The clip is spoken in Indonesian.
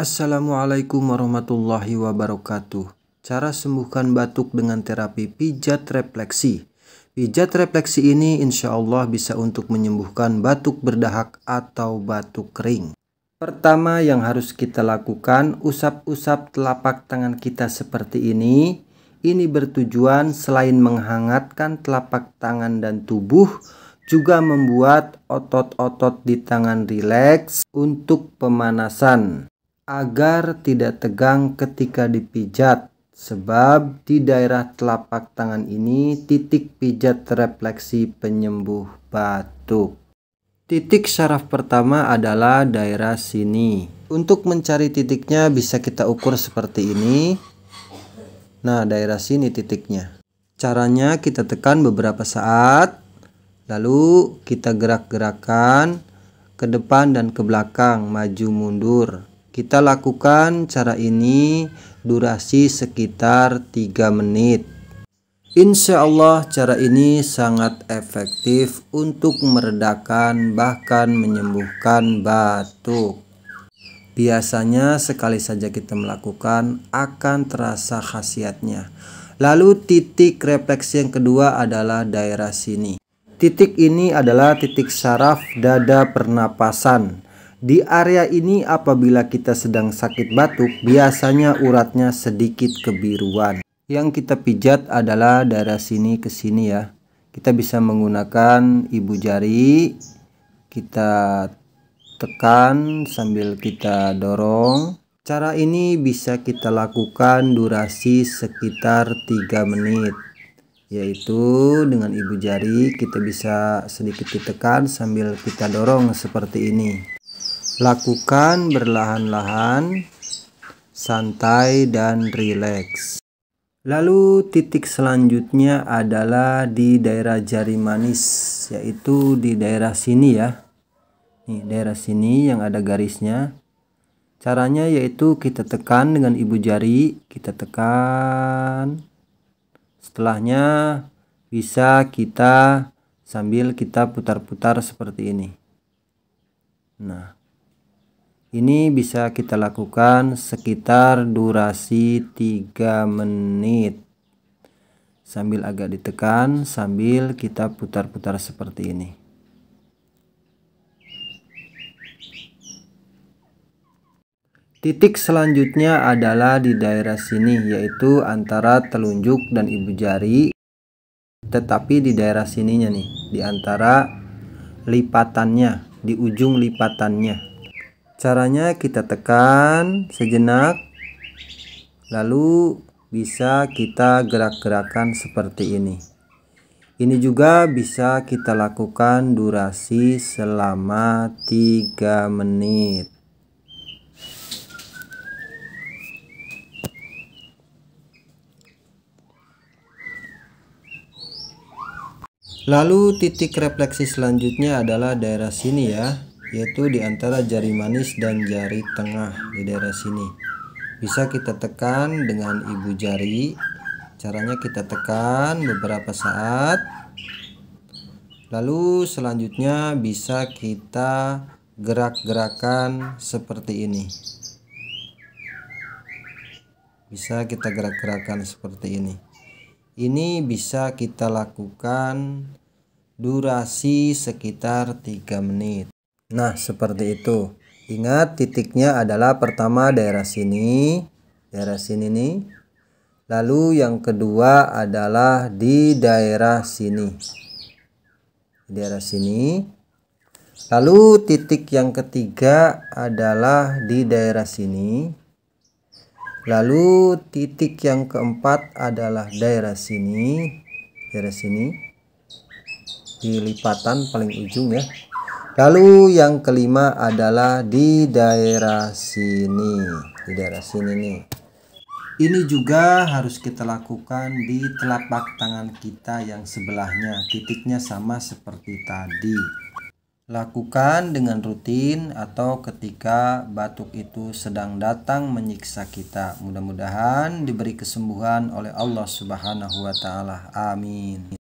Assalamualaikum warahmatullahi wabarakatuh. Cara sembuhkan batuk dengan terapi pijat refleksi. Pijat refleksi ini insya Allah bisa untuk menyembuhkan batuk berdahak atau batuk kering. Pertama yang harus kita lakukan, usap-usap telapak tangan kita seperti ini. Ini bertujuan selain menghangatkan telapak tangan dan tubuh, juga membuat otot-otot di tangan rileks untuk pemanasan agar tidak tegang ketika dipijat sebab di daerah telapak tangan ini titik pijat refleksi penyembuh batuk. Titik saraf pertama adalah daerah sini. Untuk mencari titiknya bisa kita ukur seperti ini. Nah, daerah sini titiknya. Caranya kita tekan beberapa saat, lalu kita gerak-gerakan ke depan dan ke belakang, maju mundur kita lakukan cara ini durasi sekitar 3 menit. Insya Allah cara ini sangat efektif untuk meredakan bahkan menyembuhkan batuk. Biasanya sekali saja kita melakukan akan terasa khasiatnya. Lalu titik refleksi yang kedua adalah daerah sini. Titik ini adalah titik saraf dada pernapasan di area ini apabila kita sedang sakit batuk, biasanya uratnya sedikit kebiruan. Yang kita pijat adalah dari sini ke sini ya. Kita bisa menggunakan ibu jari, kita tekan sambil kita dorong. Cara ini bisa kita lakukan durasi sekitar 3 menit yaitu dengan ibu jari kita bisa sedikit ditekan sambil kita dorong seperti ini Lakukan berlahan-lahan, santai dan rileks. Lalu titik selanjutnya adalah di daerah jari manis, yaitu di daerah sini ya. ini daerah sini yang ada garisnya. Caranya yaitu kita tekan dengan ibu jari, kita tekan. Setelahnya bisa kita sambil kita putar-putar seperti ini. Nah, ini bisa kita lakukan sekitar durasi 3 menit. Sambil agak ditekan sambil kita putar-putar seperti ini. Titik selanjutnya adalah di daerah sini yaitu antara telunjuk dan ibu jari tetapi di daerah sininya nih di antara lipatannya di ujung lipatannya Caranya kita tekan sejenak lalu bisa kita gerak-gerakan seperti ini. Ini juga bisa kita lakukan durasi selama 3 menit. Lalu titik refleksi selanjutnya adalah daerah sini ya yaitu di antara jari manis dan jari tengah di daerah sini. Bisa kita tekan dengan ibu jari. Caranya kita tekan beberapa saat. Lalu selanjutnya bisa kita gerak-gerakan seperti ini. Bisa kita gerak-gerakan seperti ini. Ini bisa kita lakukan durasi sekitar 3 menit. Nah, seperti itu. Ingat titiknya adalah pertama daerah sini, daerah sini nih. Lalu yang kedua adalah di daerah sini. Di daerah sini. Lalu titik yang ketiga adalah di daerah sini. Lalu titik yang keempat adalah daerah sini. Daerah sini. Di lipatan paling ujung ya. Lalu yang kelima adalah di daerah sini. Di daerah sini nih. Ini juga harus kita lakukan di telapak tangan kita yang sebelahnya. Titiknya sama seperti tadi. Lakukan dengan rutin atau ketika batuk itu sedang datang menyiksa kita. Mudah-mudahan diberi kesembuhan oleh Allah Subhanahu wa taala. Amin.